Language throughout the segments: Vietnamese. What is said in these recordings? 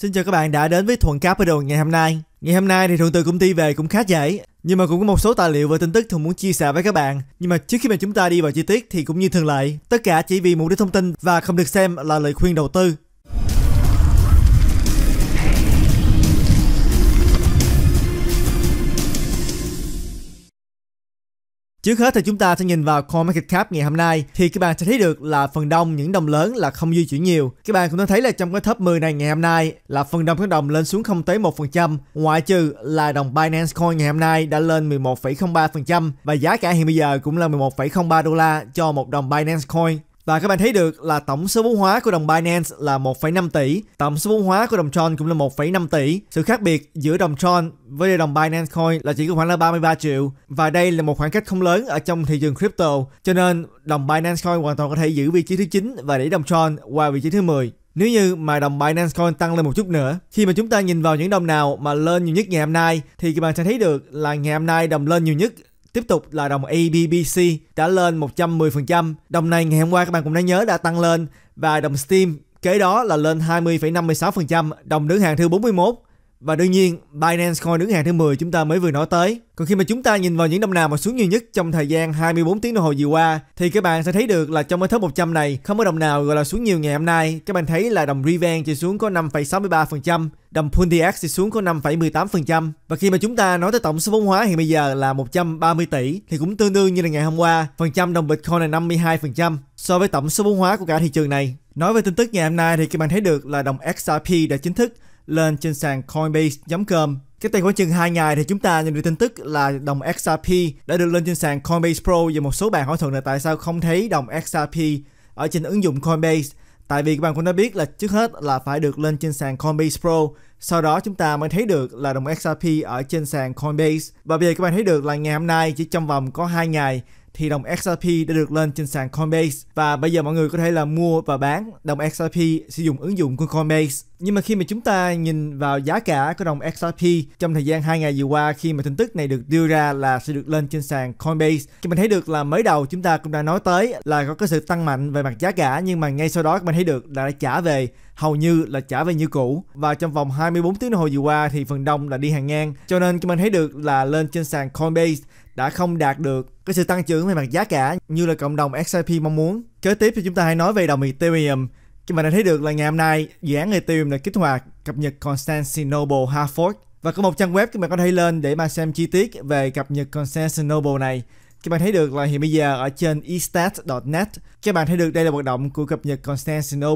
Xin chào các bạn đã đến với Thuận cáp Capital ngày hôm nay. Ngày hôm nay thì Thuận từ công ty về cũng khá dễ, nhưng mà cũng có một số tài liệu và tin tức Thuận muốn chia sẻ với các bạn. Nhưng mà trước khi mà chúng ta đi vào chi tiết thì cũng như thường lệ, tất cả chỉ vì mục đích thông tin và không được xem là lời khuyên đầu tư. Trước hết thì chúng ta sẽ nhìn vào market cap ngày hôm nay thì các bạn sẽ thấy được là phần đông những đồng lớn là không di chuyển nhiều. Các bạn cũng có thấy là trong cái top 10 này ngày hôm nay là phần đông các đồng lên xuống không tới 1%, ngoại trừ là đồng Binance Coin ngày hôm nay đã lên 11,03% và giá cả hiện bây giờ cũng là 11,03 đô la cho một đồng Binance Coin và các bạn thấy được là tổng số vốn hóa của đồng Binance là 1,5 tỷ, tổng số vốn hóa của đồng Tron cũng là 1,5 tỷ. Sự khác biệt giữa đồng Tron với đồng Binance Coin là chỉ có khoảng là 33 triệu và đây là một khoảng cách không lớn ở trong thị trường crypto. Cho nên đồng Binance Coin hoàn toàn có thể giữ vị trí thứ 9 và để đồng Tron qua vị trí thứ 10. Nếu như mà đồng Binance Coin tăng lên một chút nữa, khi mà chúng ta nhìn vào những đồng nào mà lên nhiều nhất ngày hôm nay thì các bạn sẽ thấy được là ngày hôm nay đồng lên nhiều nhất Tiếp tục là đồng ABBC đã lên 110%. Đồng này ngày hôm qua các bạn cũng đã nhớ đã tăng lên và đồng Steam kế đó là lên 20,56%, đồng đứng hàng thứ 41. Và đương nhiên, Binance Coin đứng hàng thứ 10 chúng ta mới vừa nói tới. Còn khi mà chúng ta nhìn vào những đồng nào mà xuống nhiều nhất trong thời gian 24 tiếng đồng hồ vừa qua thì các bạn sẽ thấy được là trong cái top 100 này không có đồng nào gọi là xuống nhiều ngày hôm nay. Các bạn thấy là đồng Riven chỉ xuống có 5,63%, đồng Pundix thì xuống có 5,18%. Và khi mà chúng ta nói tới tổng số vốn hóa hiện bây giờ là 130 tỷ thì cũng tương đương như là ngày hôm qua, phần trăm đồng Bitcoin là 52% so với tổng số vốn hóa của cả thị trường này. Nói về tin tức ngày hôm nay thì các bạn thấy được là đồng XRP đã chính thức lên trên sàn Coinbase.com Cách đây khoảng chừng 2 ngày thì chúng ta nhận được tin tức là đồng XRP đã được lên trên sàn Coinbase Pro và một số bạn hỏi thuận là tại sao không thấy đồng XRP ở trên ứng dụng Coinbase. Tại vì các bạn cũng đã biết là trước hết là phải được lên trên sàn Coinbase Pro, sau đó chúng ta mới thấy được là đồng XRP ở trên sàn Coinbase. Và bây giờ các bạn thấy được là ngày hôm nay chỉ trong vòng có 2 ngày thì đồng XRP đã được lên trên sàn Coinbase và bây giờ mọi người có thể là mua và bán đồng XRP sử dụng ứng dụng của Coinbase. Nhưng mà khi mà chúng ta nhìn vào giá cả của đồng XRP trong thời gian 2 ngày vừa qua khi mà tin tức này được đưa ra là sẽ được lên trên sàn Coinbase thì mình thấy được là mới đầu chúng ta cũng đã nói tới là có cái sự tăng mạnh về mặt giá cả nhưng mà ngay sau đó mình thấy được là đã trả về hầu như là trả về như cũ và trong vòng 24 tiếng đồng hồ vừa qua thì phần đông là đi hàng ngang cho nên mình thấy được là lên trên sàn Coinbase đã không đạt được cái sự tăng trưởng về mặt giá cả như là cộng đồng XRP mong muốn. Kế tiếp thì chúng ta hãy nói về đồng Ethereum. Các bạn đã thấy được là ngày hôm nay dự án Ethereum đã kích hoạt cập nhật Constantine Noble Hard Fork và có một trang web các bạn có thể lên để mà xem chi tiết về cập nhật Constantine này. Các bạn thấy được là hiện bây giờ ở trên estat.net Các bạn thấy được đây là hoạt động của cập nhật Constantine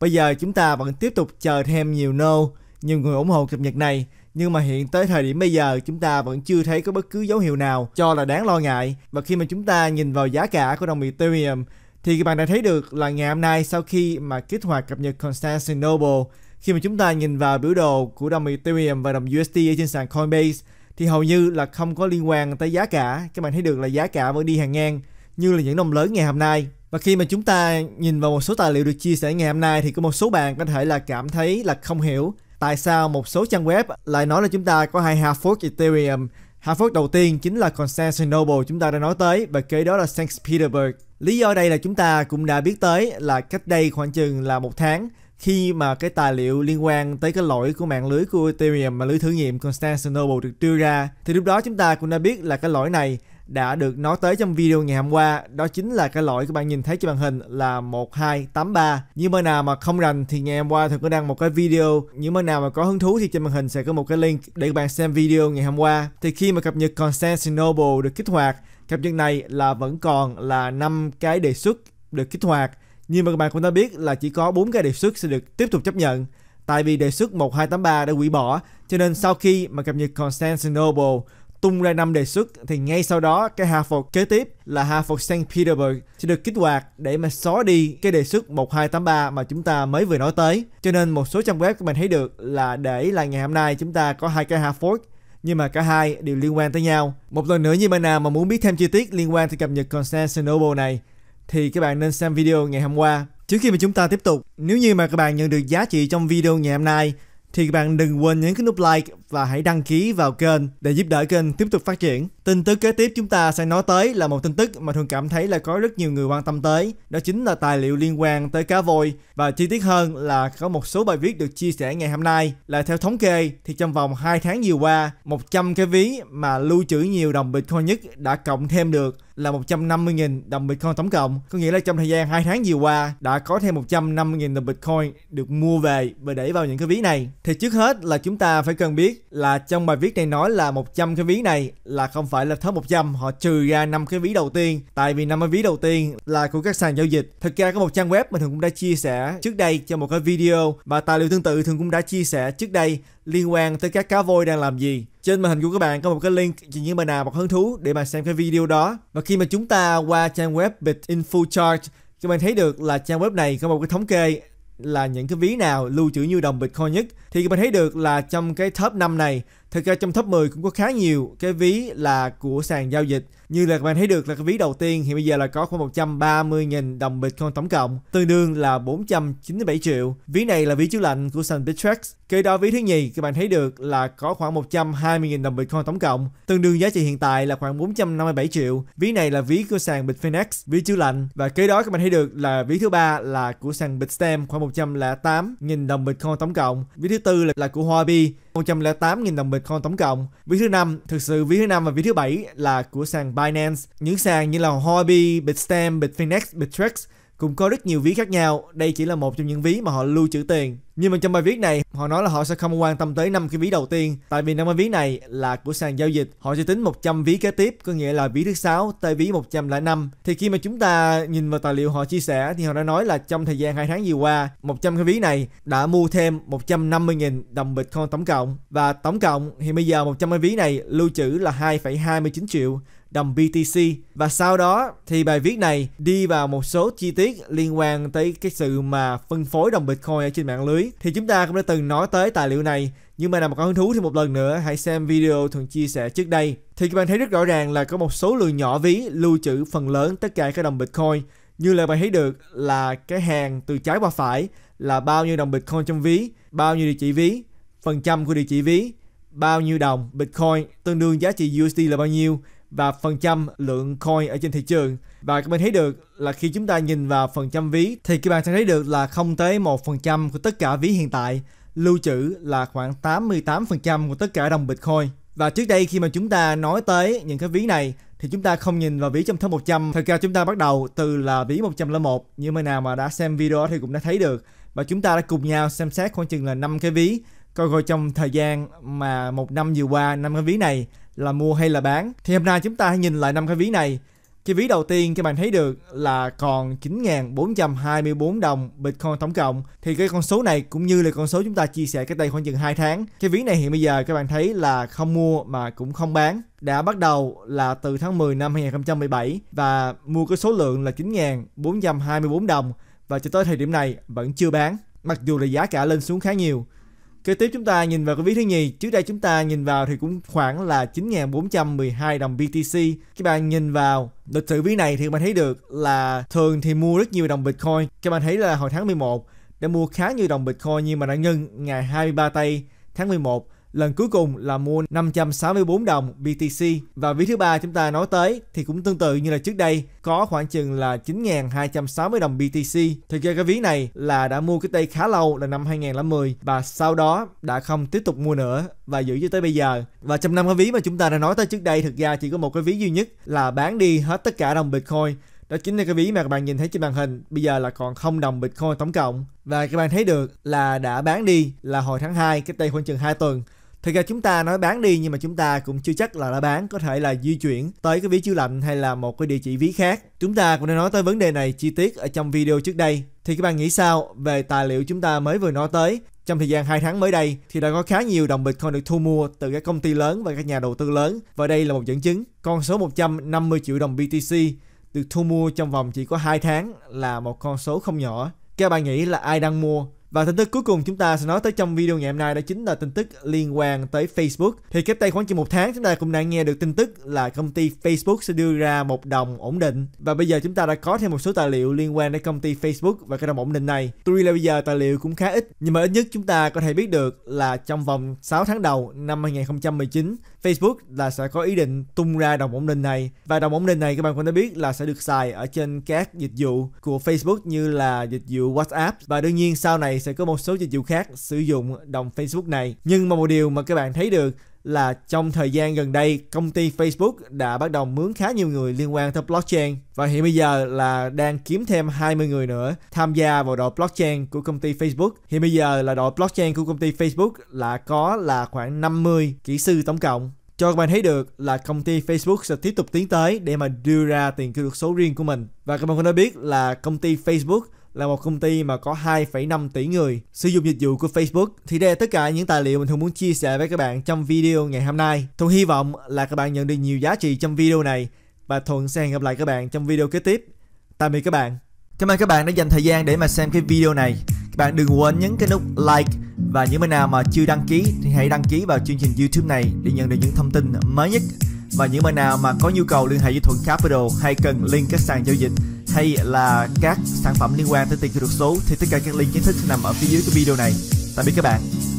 Bây giờ chúng ta vẫn tiếp tục chờ thêm nhiều nô Nhiều người ủng hộ cập nhật này nhưng mà hiện tới thời điểm bây giờ chúng ta vẫn chưa thấy có bất cứ dấu hiệu nào cho là đáng lo ngại và khi mà chúng ta nhìn vào giá cả của đồng Ethereum thì các bạn đã thấy được là ngày hôm nay sau khi mà kích hoạt cập nhật Constantinople khi mà chúng ta nhìn vào biểu đồ của đồng Ethereum và đồng USD ở trên sàn Coinbase thì hầu như là không có liên quan tới giá cả các bạn thấy được là giá cả vẫn đi hàng ngang như là những đồng lớn ngày hôm nay và khi mà chúng ta nhìn vào một số tài liệu được chia sẻ ngày hôm nay thì có một số bạn có thể là cảm thấy là không hiểu tại sao một số trang web lại nói là chúng ta có hai half fork Ethereum. Half fork đầu tiên chính là Consensus Noble chúng ta đã nói tới và kế đó là St. Petersburg. Lý do đây là chúng ta cũng đã biết tới là cách đây khoảng chừng là một tháng khi mà cái tài liệu liên quan tới cái lỗi của mạng lưới của Ethereum mà lưới thử nghiệm Consensus Noble được đưa ra thì lúc đó chúng ta cũng đã biết là cái lỗi này đã được nói tới trong video ngày hôm qua đó chính là cái lỗi các bạn nhìn thấy trên màn hình là 1283 như bên nào mà không rành thì ngày hôm qua thường có đăng một cái video Như bên nào mà có hứng thú thì trên màn hình sẽ có một cái link để các bạn xem video ngày hôm qua thì khi mà cập nhật Constantinople được kích hoạt cập nhật này là vẫn còn là 5 cái đề xuất được kích hoạt nhưng mà các bạn cũng đã biết là chỉ có 4 cái đề xuất sẽ được tiếp tục chấp nhận tại vì đề xuất 1283 đã hủy bỏ cho nên sau khi mà cập nhật Constantinople tung ra năm đề xuất thì ngay sau đó cái hạ phục kế tiếp là hạ phục St. Petersburg sẽ được kích hoạt để mà xóa đi cái đề xuất 1283 mà chúng ta mới vừa nói tới. Cho nên một số trang web các bạn thấy được là để là ngày hôm nay chúng ta có hai cái hạ fork nhưng mà cả hai đều liên quan tới nhau. Một lần nữa như bạn nào mà muốn biết thêm chi tiết liên quan tới cập nhật Constantinople này thì các bạn nên xem video ngày hôm qua. Trước khi mà chúng ta tiếp tục, nếu như mà các bạn nhận được giá trị trong video ngày hôm nay thì bạn đừng quên nhấn cái nút like và hãy đăng ký vào kênh để giúp đỡ kênh tiếp tục phát triển. Tin tức kế tiếp chúng ta sẽ nói tới là một tin tức mà thường cảm thấy là có rất nhiều người quan tâm tới, đó chính là tài liệu liên quan tới cá voi và chi tiết hơn là có một số bài viết được chia sẻ ngày hôm nay là theo thống kê thì trong vòng 2 tháng vừa qua, 100 cái ví mà lưu trữ nhiều đồng Bitcoin nhất đã cộng thêm được là 150.000 đồng Bitcoin tổng cộng. Có nghĩa là trong thời gian 2 tháng vừa qua đã có thêm 150.000 đồng Bitcoin được mua về và để vào những cái ví này. Thì trước hết là chúng ta phải cần biết là trong bài viết này nói là 100 cái ví này là không phải là top 100 họ trừ ra năm cái ví đầu tiên tại vì năm cái ví đầu tiên là của các sàn giao dịch thực ra có một trang web mình thường cũng đã chia sẻ trước đây cho một cái video và tài liệu tương tự thường cũng đã chia sẻ trước đây liên quan tới các cá voi đang làm gì trên màn hình của các bạn có một cái link cho những bạn nào mà hứng thú để mà xem cái video đó và khi mà chúng ta qua trang web bitinfochart các bạn thấy được là trang web này có một cái thống kê là những cái ví nào lưu trữ nhiêu đồng Bitcoin nhất thì các bạn thấy được là trong cái top 5 này Thực ra trong top 10 cũng có khá nhiều cái ví là của sàn giao dịch. Như là các bạn thấy được là cái ví đầu tiên hiện bây giờ là có khoảng 130.000 đồng Bitcoin tổng cộng, tương đương là 497 triệu. Ví này là ví chứa lạnh của sàn Bittrex. Kế đó ví thứ nhì các bạn thấy được là có khoảng 120.000 đồng Bitcoin tổng cộng, tương đương giá trị hiện tại là khoảng 457 triệu. Ví này là ví của sàn Bitfinex, ví chứa lạnh. Và kế đó các bạn thấy được là ví thứ ba là của sàn Bitstamp khoảng 108.000 đồng Bitcoin tổng cộng. Ví thứ tư là, là của Huobi 108.000 đồng Bitcoin con tổng cộng. Vị thứ năm thực sự vị thứ năm và vị thứ bảy là của sàn Binance. Những sàn như là Huobi, Bitstamp, Bitfinex, Bittrex cùng có rất nhiều ví khác nhau. Đây chỉ là một trong những ví mà họ lưu trữ tiền. Nhưng mà trong bài viết này, họ nói là họ sẽ không quan tâm tới năm cái ví đầu tiên, tại vì năm cái ví này là của sàn giao dịch. Họ sẽ tính 100 ví kế tiếp, có nghĩa là ví thứ sáu, tới ví 105. Thì khi mà chúng ta nhìn vào tài liệu họ chia sẻ thì họ đã nói là trong thời gian 2 tháng vừa qua, 100 cái ví này đã mua thêm 150.000 đồng Bitcoin tổng cộng và tổng cộng thì bây giờ 100 cái ví này lưu trữ là 2,29 triệu đồng BTC và sau đó thì bài viết này đi vào một số chi tiết liên quan tới cái sự mà phân phối đồng Bitcoin ở trên mạng lưới thì chúng ta cũng đã từng nói tới tài liệu này nhưng mà nào mà có hứng thú thì một lần nữa hãy xem video thường chia sẻ trước đây thì các bạn thấy rất rõ ràng là có một số lượng nhỏ ví lưu trữ phần lớn tất cả các đồng Bitcoin như là bạn thấy được là cái hàng từ trái qua phải là bao nhiêu đồng Bitcoin trong ví, bao nhiêu địa chỉ ví, phần trăm của địa chỉ ví, bao nhiêu đồng Bitcoin tương đương giá trị USD là bao nhiêu và phần trăm lượng coin ở trên thị trường và các bạn thấy được là khi chúng ta nhìn vào phần trăm ví thì các bạn sẽ thấy được là không tới một phần trăm của tất cả ví hiện tại lưu trữ là khoảng 88% của tất cả đồng Bitcoin. Và trước đây khi mà chúng ta nói tới những cái ví này thì chúng ta không nhìn vào ví trong top 100. Thật ra chúng ta bắt đầu từ là ví 101 như mới nào mà đã xem video thì cũng đã thấy được và chúng ta đã cùng nhau xem xét khoảng chừng là 5 cái ví coi coi trong thời gian mà một năm vừa qua năm cái ví này là mua hay là bán thì hôm nay chúng ta hãy nhìn lại năm cái ví này cái ví đầu tiên các bạn thấy được là còn 9.424 đồng Bitcoin tổng cộng thì cái con số này cũng như là con số chúng ta chia sẻ cách đây khoảng chừng 2 tháng cái ví này hiện bây giờ các bạn thấy là không mua mà cũng không bán đã bắt đầu là từ tháng 10 năm 2017 và mua cái số lượng là 9.424 đồng và cho tới thời điểm này vẫn chưa bán mặc dù là giá cả lên xuống khá nhiều Kế tiếp chúng ta nhìn vào cái ví thứ nhì, trước đây chúng ta nhìn vào thì cũng khoảng là 9.412 đồng BTC. Các bạn nhìn vào lịch sử ví này thì các bạn thấy được là thường thì mua rất nhiều đồng Bitcoin. Các bạn thấy là hồi tháng 11 đã mua khá nhiều đồng Bitcoin nhưng mà đã ngưng ngày 23 tây tháng 11 Lần cuối cùng là mua 564 đồng BTC và ví thứ ba chúng ta nói tới thì cũng tương tự như là trước đây có khoảng chừng là 9.260 đồng BTC. Thực ra cái ví này là đã mua cái đây khá lâu là năm 2010 và sau đó đã không tiếp tục mua nữa và giữ cho tới bây giờ. Và trong năm cái ví mà chúng ta đã nói tới trước đây thực ra chỉ có một cái ví duy nhất là bán đi hết tất cả đồng Bitcoin đó chính là cái ví mà các bạn nhìn thấy trên màn hình bây giờ là còn không đồng bitcoin tổng cộng và các bạn thấy được là đã bán đi là hồi tháng 2 cái đây khoảng chừng 2 tuần Thực ra chúng ta nói bán đi nhưng mà chúng ta cũng chưa chắc là đã bán, có thể là di chuyển tới cái ví chứa lạnh hay là một cái địa chỉ ví khác. Chúng ta cũng đã nói tới vấn đề này chi tiết ở trong video trước đây. Thì các bạn nghĩ sao về tài liệu chúng ta mới vừa nói tới? Trong thời gian 2 tháng mới đây thì đã có khá nhiều đồng Bitcoin được thu mua từ các công ty lớn và các nhà đầu tư lớn và đây là một dẫn chứng. Con số 150 triệu đồng BTC được thu mua trong vòng chỉ có 2 tháng là một con số không nhỏ. Các bạn nghĩ là ai đang mua? Và tin tức cuối cùng chúng ta sẽ nói tới trong video ngày hôm nay đó chính là tin tức liên quan tới Facebook. Thì cách đây khoảng chừng một tháng chúng ta cũng đã nghe được tin tức là công ty Facebook sẽ đưa ra một đồng ổn định. Và bây giờ chúng ta đã có thêm một số tài liệu liên quan đến công ty Facebook và cái đồng ổn định này. Tuy là bây giờ tài liệu cũng khá ít nhưng mà ít nhất chúng ta có thể biết được là trong vòng 6 tháng đầu năm 2019 Facebook là sẽ có ý định tung ra đồng ổn định này và đồng ổn định này các bạn cũng đã biết là sẽ được xài ở trên các dịch vụ của Facebook như là dịch vụ WhatsApp và đương nhiên sau này sẽ có một số dịch vụ khác sử dụng đồng Facebook này. Nhưng mà một điều mà các bạn thấy được là trong thời gian gần đây công ty Facebook đã bắt đầu mướn khá nhiều người liên quan tới blockchain và hiện bây giờ là đang kiếm thêm 20 người nữa tham gia vào đội blockchain của công ty Facebook. Hiện bây giờ là đội blockchain của công ty Facebook là có là khoảng 50 kỹ sư tổng cộng cho các bạn thấy được là công ty Facebook sẽ tiếp tục tiến tới để mà đưa ra tiền kỹ thuật số riêng của mình. Và các bạn có thể biết là công ty Facebook là một công ty mà có 2,5 tỷ người sử dụng dịch vụ của Facebook. Thì đây là tất cả những tài liệu mình thường muốn chia sẻ với các bạn trong video ngày hôm nay. Thuận hy vọng là các bạn nhận được nhiều giá trị trong video này và Thuận sẽ hẹn gặp lại các bạn trong video kế tiếp. Tạm biệt các bạn. Cảm ơn các bạn đã dành thời gian để mà xem cái video này. Các bạn đừng quên nhấn cái nút like và những bạn nào mà chưa đăng ký thì hãy đăng ký vào chương trình YouTube này để nhận được những thông tin mới nhất. Và những bạn nào mà có nhu cầu liên hệ với Thuận Capital hay cần link các sàn giao dịch hay là các sản phẩm liên quan tới tiền kỹ thuật số thì tất cả các link chính thức sẽ nằm ở phía dưới cái video này tạm biệt các bạn